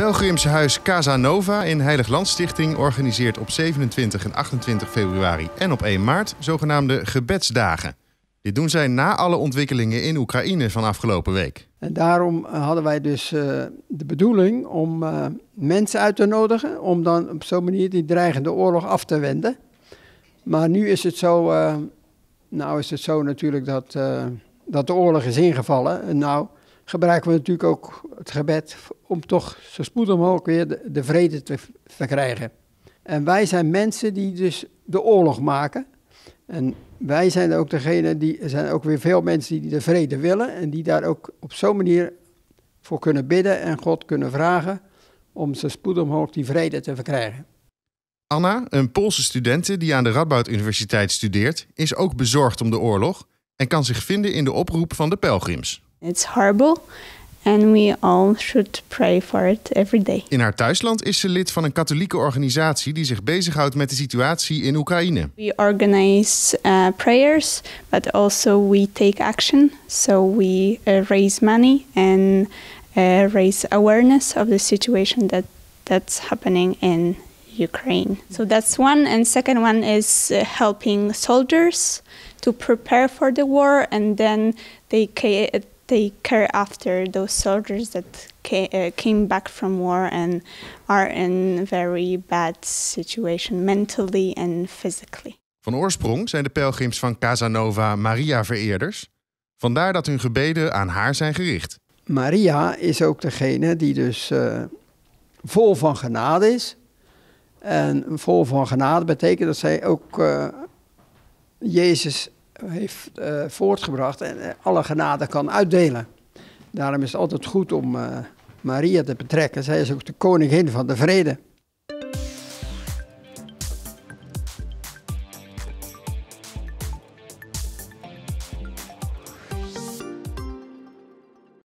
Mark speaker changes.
Speaker 1: Pelgrimshuis Casanova in Heilig Landstichting organiseert op 27 en 28 februari en op 1 maart zogenaamde gebedsdagen. Dit doen zij na alle ontwikkelingen in Oekraïne van afgelopen week.
Speaker 2: En daarom eh, hadden wij dus eh, de bedoeling om eh, mensen uit te nodigen om dan op zo'n manier die dreigende oorlog af te wenden. Maar nu is het zo, nou is het zo natuurlijk dat, dat de oorlog is ingevallen. En nou, gebruiken we natuurlijk ook het gebed om toch zo spoedig mogelijk weer de, de vrede te verkrijgen. En wij zijn mensen die dus de oorlog maken. En wij zijn ook degene die, er zijn ook weer veel mensen die de vrede willen en die daar ook op zo'n manier voor kunnen bidden en God kunnen vragen om zo spoedig mogelijk die vrede te verkrijgen.
Speaker 1: Anna, een Poolse studente die aan de Radboud Universiteit studeert, is ook bezorgd om de oorlog en kan zich vinden in de oproep van de pelgrims.
Speaker 3: It's horrible. And we all should pray for it every day.
Speaker 1: In haar thuisland is ze lid van een katholieke organisatie die zich bezighoudt met de situatie in Oekraïne.
Speaker 3: We organize uh, eh, prayers, but also we take action. So we uh, raise money and uh, raise awareness of the situation that that's happening in Ukraine. So that's one. And second one is uh, helping soldiers to prepare for the war, and then they they care after those soldiers that came, uh, came back from war and are in very bad situation mentally and physically.
Speaker 1: Van oorsprong zijn de pelgrims van Casanova Maria-vereerders. Vandaar dat hun gebeden aan haar zijn gericht.
Speaker 2: Maria is ook degene die dus uh, vol van genade is. En vol van genade betekent dat zij ook uh, Jezus heeft eh, voortgebracht en eh, alle genade kan uitdelen. Daarom is het altijd goed om eh, Maria te betrekken. Zij is ook de koningin van de vrede.